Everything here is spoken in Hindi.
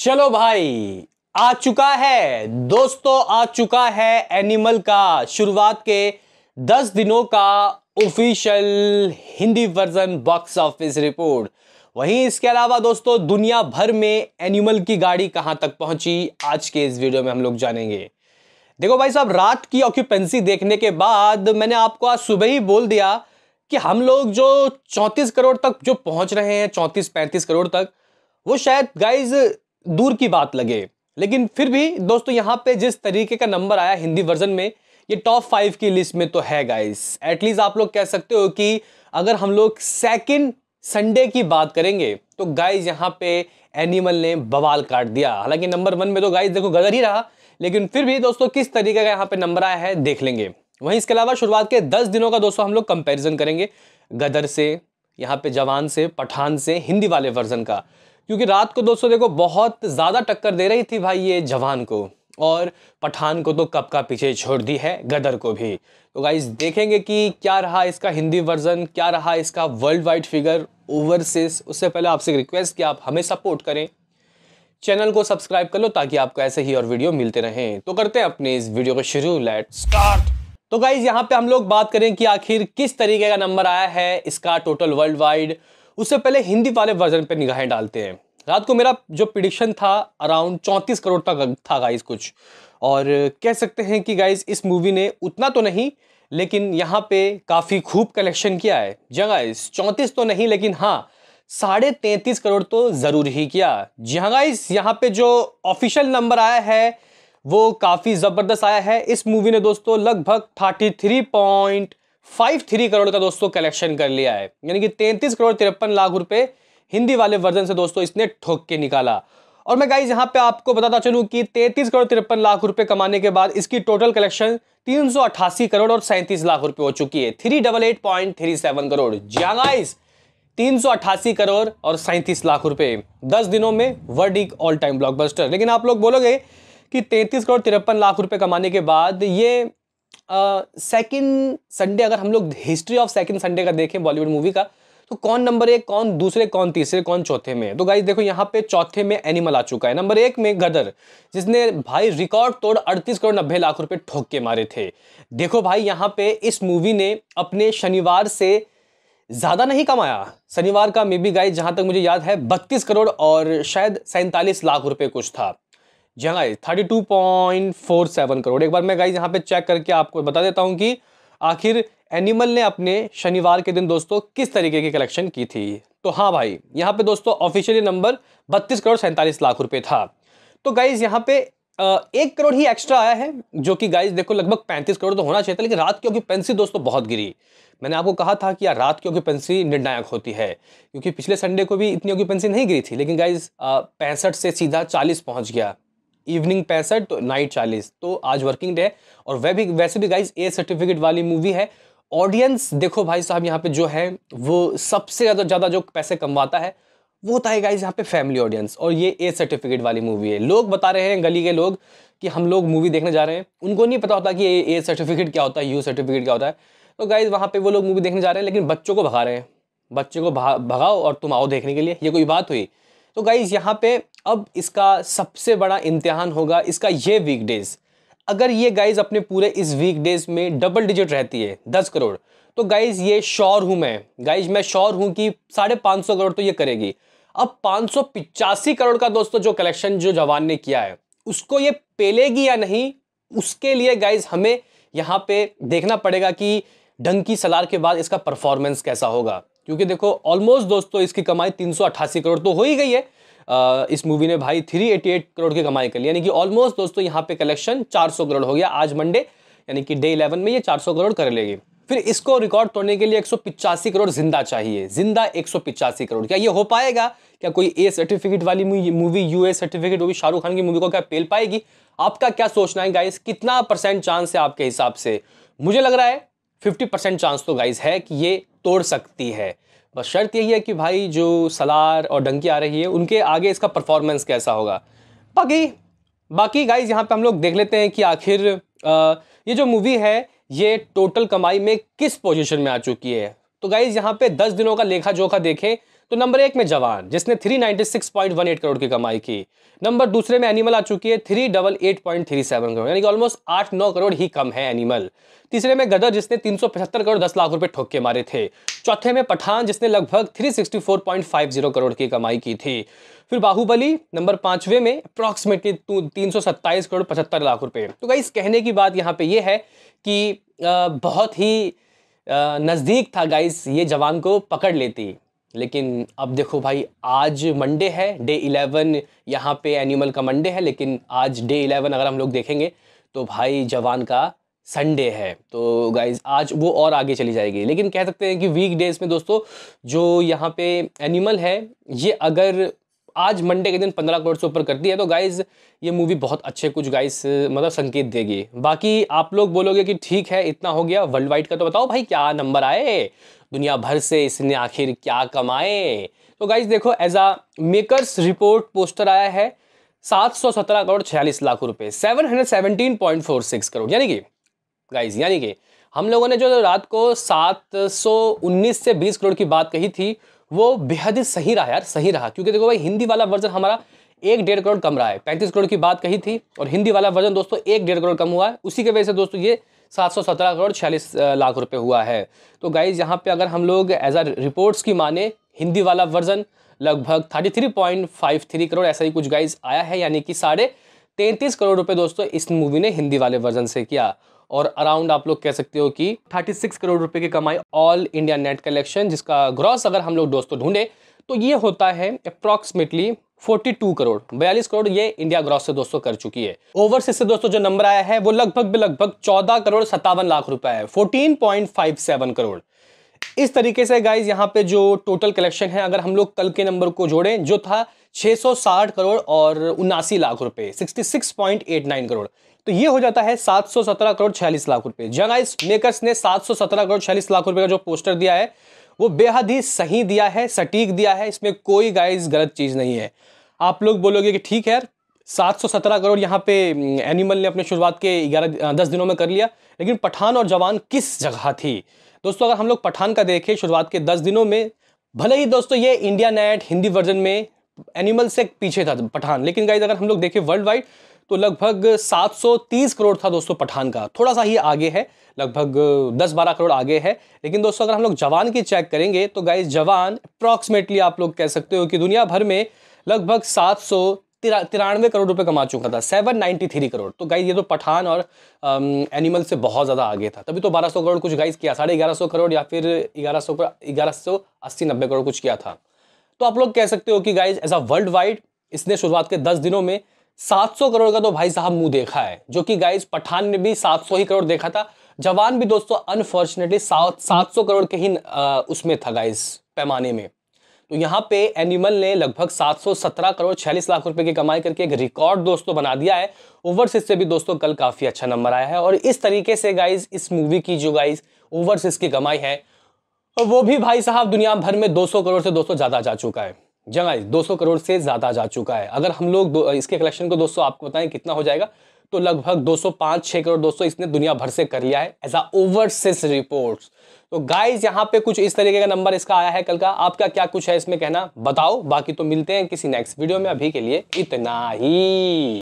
चलो भाई आ चुका है दोस्तों आ चुका है एनिमल का शुरुआत के दस दिनों का official Hindi version box office report वहीं इसके अलावा दोस्तों दुनिया भर में एनिमल की गाड़ी कहां तक पहुंची आज के इस वीडियो में हम लोग जानेंगे देखो भाई साहब रात की ऑक्यूपेंसी देखने के बाद मैंने आपको आज सुबह ही बोल दिया कि हम लोग जो 34 करोड़ तक जो पहुंच रहे हैं 34 35 करोड़ तक वो शायद गाइज दूर की बात लगे लेकिन फिर भी दोस्तों यहाँ पे जिस तरीके का नंबर आया हिंदी वर्जन में ये टॉप फाइव की लिस्ट में तो है गाइस एटलीस्ट आप लोग कह सकते हो कि अगर हम लोग सेकेंड संडे की बात करेंगे तो गाइस यहाँ पे एनिमल ने बवाल काट दिया हालांकि नंबर वन में तो गाइस देखो गदर ही रहा लेकिन फिर भी दोस्तों किस तरीके का यहाँ पे नंबर आया है देख लेंगे वहीं इसके अलावा शुरुआत के दस दिनों का दोस्तों हम लोग कंपेरिजन करेंगे गदर से यहाँ पे जवान से पठान से हिंदी वाले वर्जन का क्योंकि रात को दोस्तों देखो बहुत ज़्यादा टक्कर दे रही थी भाई ये जवान को और पठान को तो कब का पीछे छोड़ दी है गदर को भी तो गाइज देखेंगे कि क्या रहा इसका हिंदी वर्जन क्या रहा इसका वर्ल्ड वाइड फिगर ओवरसीज उससे पहले आपसे रिक्वेस्ट कि आप हमें सपोर्ट करें चैनल को सब्सक्राइब कर लो ताकि आपको ऐसे ही और वीडियो मिलते रहें तो करते हैं अपने इस वीडियो को शुरू लेट स्टार्ट तो गाइज यहाँ पे हम लोग बात करें कि आखिर किस तरीके का नंबर आया है इसका टोटल वर्ल्ड वाइड उससे पहले हिंदी वाले वर्जन पर निगाहें डालते हैं रात को मेरा जो प्रिडिक्शन था अराउंड चौंतीस करोड़ तक था गाइज कुछ और कह सकते हैं कि गाइज इस मूवी ने उतना तो नहीं लेकिन यहाँ पे काफ़ी खूब कलेक्शन किया है जगह हाँ इस चौंतीस तो नहीं लेकिन हाँ साढ़े तैंतीस करोड़ तो ज़रूर ही किया जहाँ इस यहाँ पे जो ऑफिशियल नंबर आया है वो काफ़ी ज़बरदस्त आया है इस मूवी ने दोस्तों लगभग thirty three point five three crore का दोस्तों कलेक्शन कर लिया है यानी कि तैंतीस करोड़ तिरपन लाख रुपए हिंदी वाले वर्जन से दोस्तों इसने ठोक के निकाला और मैं गाइज यहां पे आपको बताता चलूं कि तैंतीस करोड़ तिरपन लाख रुपए कमाने के बाद इसकी टोटल कलेक्शन तीन सौ अट्ठासी करोड़ और सैंतीस लाख रुपए हो चुकी है three double eight point three seven crore जिया हाँ गाइज तीन सौ अट्ठासी करोड़ और सैंतीस लाख रुपए दस दिनों में वर्ल्ड एक ऑल टाइम ब्लॉकबस्टर लेकिन आप लोग बोलोगे कि तैंतीस करोड़ तिरपन लाख रुपए कमाने के बाद ये सेकेंड संडे अगर हम लोग हिस्ट्री ऑफ सेकेंड संडे का देखें बॉलीवुड मूवी का तो कौन नंबर एक कौन दूसरे कौन तीसरे कौन चौथे में तो गाइज देखो यहाँ पे चौथे में एनिमल आ चुका है नंबर एक में गदर जिसने भाई रिकॉर्ड तोड़ अड़तीस करोड़ नब्बे लाख रुपए ठोक के मारे थे देखो भाई यहाँ पे इस मूवी ने अपने शनिवार से ज़्यादा नहीं कमाया शनिवार का मे बी गाइज जहाँ तक मुझे याद है बत्तीस करोड़ और शायद सैंतालीस लाख रुपये कुछ था जी guys thirty two point four seven crore एक बार मैं गाइज यहाँ पे चेक करके आपको बता देता हूँ कि आखिर एनिमल ने अपने शनिवार के दिन दोस्तों किस तरीके की कलेक्शन की थी तो हाँ भाई यहाँ पे दोस्तों ऑफिशियली नंबर बत्तीस करोड़ सैंतालीस लाख रुपए था तो गाइज यहाँ पे एक करोड़ ही एक्स्ट्रा आया है जो कि गाइज देखो लगभग पैंतीस करोड़ तो होना चाहिए था लेकिन रात की ऑक्यूपेंसी दोस्तों बहुत गिरी मैंने आपको कहा था कि यार रात की ऑक्यूपेंसी निर्णायक होती है क्योंकि पिछले संडे को भी इतनी ऑक्यूपेंसी नहीं गिरी थी लेकिन गाइज पैंसठ से सीधा चालीस पहुँच गया इवनिंग पैंसठ तो नाइट चालीस तो आज वर्किंग डे और वह भी वैसे भी गाइज ए सर्टिफिकेट वाली मूवी है ऑडियंस देखो भाई साहब यहाँ पे जो है वो सबसे ज़्यादा ज़्यादा जो पैसे कमवाता है वो होता है गाइज यहाँ पे फैमिली ऑडियंस और ये ए सर्टिफिकेट वाली मूवी है लोग बता रहे हैं गली के लोग कि हम लोग मूवी देखने जा रहे हैं उनको नहीं पता होता कि ये ए सर्टिफिकेट क्या होता है यू सर्टिफिकेट क्या होता है तो गाइज वहाँ पे वो लोग मूवी देखने जा रहे हैं लेकिन बच्चों को भगा रहे हैं बच्चे को भगाओ और तुम आओ देखने के लिए ये कोई बात हुई तो गाइज यहाँ पे अब इसका सबसे बड़ा इम्तहान होगा इसका ये वीकडेज़ अगर ये गाइज अपने पूरे इस वीकडेज़ में डबल डिजिट रहती है दस करोड़ तो गाइज ये श्योर हूँ मैं गाइज मैं श्योर हूँ कि साढ़े पाँच सौ करोड़ तो ये करेगी अब पाँच सौ पिचासी करोड़ का दोस्तों जो कलेक्शन जो जवान ने किया है उसको ये पेलेगी या नहीं उसके लिए गाइज हमें यहाँ पे देखना पड़ेगा कि ढंग की सलार के बाद इसका परफॉर्मेंस कैसा होगा क्योंकि देखो ऑलमोस्ट दोस्तों इसकी कमाई तीन करोड़ तो हो ही गई है इस मूवी ने भाई 388 करोड़ की कमाई कर ली यानी कि ऑलमोस्ट दोस्तों यहाँ पे कलेक्शन 400 करोड़ हो गया आज मंडे यानी कि डे 11 में ये 400 करोड़ कर लेगी फिर इसको रिकॉर्ड तोड़ने के लिए एक करोड़ जिंदा चाहिए जिंदा एक करोड़ क्या ये हो पाएगा क्या कोई ए सर्टिफिकेट वाली मूवी यू ए सर्टिफिकेट भी शाहरुख खान की मूवी को क्या पेल पाएगी आपका क्या सोचना है गाइस कितना परसेंट चांस है आपके हिसाब से मुझे लग रहा है फिफ्टी परसेंट चांस तो गाइज है कि ये तोड़ सकती है बस शर्त यही है कि भाई जो सलार और डंकी आ रही है उनके आगे इसका परफॉर्मेंस कैसा होगा बाकी बाकी गाइज यहाँ पे हम लोग देख लेते हैं कि आखिर ये जो मूवी है ये टोटल कमाई में किस पोजीशन में आ चुकी है तो गाइज यहाँ पे दस दिनों का लेखा जोखा देखें तो नंबर एक में जवान जिसने 396.18 करोड़ की कमाई की नंबर दूसरे में एनिमल आ चुकी है three three double eight point seven crore यानी कि ऑलमोस्ट आठ नौ करोड़ ही कम है एनिमल तीसरे में गदर जिसने तीन सौ पचहत्तर करोड़ दस लाख रुपए ठोक के मारे थे चौथे में पठान जिसने लगभग three sixty four point five zero crore की कमाई की थी फिर बाहुबली नंबर पांचवे में अप्रॉक्सीमेटली तीन सौ सत्ताईस करोड़ पचहत्तर लाख रुपए तो गाइस कहने की बात यहाँ पे ये है कि बहुत ही नज़दीक था गाइस ये जवान को पकड़ लेती लेकिन अब देखो भाई आज मंडे है डे इलेवन यहाँ पे एनिमल का मंडे है लेकिन आज डे इलेवन अगर हम लोग देखेंगे तो भाई जवान का संडे है तो गाइज आज वो और आगे चली जाएगी लेकिन कह सकते हैं कि वीक डेज़ में दोस्तों जो यहाँ पे एनिमल है ये अगर आज मंडे के दिन पंद्रह करोड़ से ऊपर करती है तो गाइज ये मूवी बहुत अच्छे कुछ गाइज मतलब संकेत देगी बाकी आप लोग बोलोगे कि ठीक है इतना हो गया वर्ल्ड वाइड का तो बताओ भाई क्या नंबर आए दुनिया भर से इसने आखिर क्या कमाए तो गाइज देखो as a makers report poster आया है 717 करोड़ छियालीस लाख रुपए 717.46 करोड़ यानी कि गाइज यानी कि हम लोगों ने जो रात को 719 से 20 करोड़ की बात कही थी वो बेहद सही रहा यार सही रहा क्योंकि देखो भाई हिंदी वाला वर्जन हमारा एक डेढ़ करोड़ कम रहा है पैंतीस करोड़ की बात कही थी और हिंदी वाला वर्जन दोस्तों एक डेढ़ करोड़ कम हुआ है उसी के वजह से दोस्तों ये सात सौ सत्रह करोड़ छियालीस लाख रुपए हुआ है तो गाइज यहाँ पे अगर हम लोग एज आ रिपोर्ट्स की माने हिंदी वाला वर्जन लगभग thirty three point five three crore ऐसा ही कुछ गाइज आया है यानी कि साढ़े तैंतीस करोड़ रुपए दोस्तों इस मूवी ने हिंदी वाले वर्जन से किया और अराउंड आप लोग कह सकते हो कि 36 करोड़ रुपए की कमाई ऑल इंडिया नेट कलेक्शन जिसका ग्रॉस अगर हम लोग दोस्तों ढूंढे तो ये होता है अप्रॉक्सीमेटली 42 करोड़ बयालीस करोड़ ये इंडिया ग्रॉस से दोस्तों कर चुकी है ओवरसीज से दोस्तों जो नंबर आया है वो लगभग लगभग 14 करोड़ सत्तावन लाख रुपए है 14.57 करोड़ इस तरीके से गाइज यहाँ पे जो टोटल कलेक्शन है अगर हम लोग कल के नंबर को जोड़ें जो था 660 करोड़ और उन्नासी लाख रुपए 66.89 करोड़ तो ये हो जाता है 717 करोड़ छियालीस लाख रुपए जहाँ गाइज मेकर्स ने 717 करोड़ छियालीस लाख रुपए का जो पोस्टर दिया है वो बेहद ही सही दिया है सटीक दिया है इसमें कोई गाइज गलत चीज़ नहीं है आप लोग बोलोगे कि ठीक है सात सौ सत्रह करोड़ यहाँ पे एनिमल ने अपने शुरुआत के ग्यारह दस दिनों में कर लिया लेकिन पठान और जवान किस जगह थी दोस्तों अगर हम लोग पठान का देखें शुरुआत के दस दिनों में भले ही दोस्तों ये इंडिया नेट हिंदी वर्जन में एनिमल से पीछे था पठान लेकिन गाइज अगर हम लोग देखें वर्ल्ड वाइड तो लगभग 730 करोड़ था दोस्तों पठान का थोड़ा सा ही आगे है लगभग 10-12 करोड़ आगे है लेकिन दोस्तों अगर हम लोग जवान की चेक करेंगे तो गाइज जवान अप्रॉक्सीमेटली आप लोग कह सकते हो कि दुनिया भर में लगभग सात तिरानवे करोड़ रुपए कमा चुका था सेवन नाइन्टी थ्री करोड़ तो गाइज ये तो पठान और आम, um, एनिमल से बहुत ज़्यादा आगे था तभी तो बारह सौ करोड़ कुछ गाइज किया साढ़े ग्यारह सौ करोड़ या फिर ग्यारह सौ ग्यारह सौ अस्सी नब्बे करोड़ कुछ किया था तो आप लोग कह सकते हो कि guys as a world wide इसने शुरुआत के दस दिनों में 700 करोड़ का तो भाई साहब मुंह देखा है जो कि गाइज पठान ने भी 700 ही करोड़ देखा था जवान भी दोस्तों अनफॉर्चुनेटली सात सौ करोड़ के ही उसमें था गाइज पैमाने में तो यहाँ पे एनिमल ने लगभग 717 करोड़ छियालीस लाख रुपए की कमाई करके एक रिकॉर्ड दोस्तों बना दिया है ओवरसीज से भी दोस्तों कल काफ़ी अच्छा नंबर आया है और इस तरीके से गाइज इस मूवी की जो गाइज ओवरसीज की कमाई है वो भी भाई साहब दुनिया भर में 200 करोड़ से दोस्तों ज़्यादा जा चुका है जगह 200 करोड़ से ज़्यादा जा चुका है अगर हम लोग इसके कलेक्शन को दोस्तों आपको बताएं कितना हो जाएगा तो लगभग 205 छह करोड़ दोस्तों इसने दुनिया भर से कर लिया है एज अ ओवरसीज रिपोर्ट तो गाइज यहाँ पे कुछ इस तरीके का नंबर इसका आया है कल का आपका क्या कुछ है इसमें कहना बताओ बाकी तो मिलते हैं किसी नेक्स्ट वीडियो में अभी के लिए इतना ही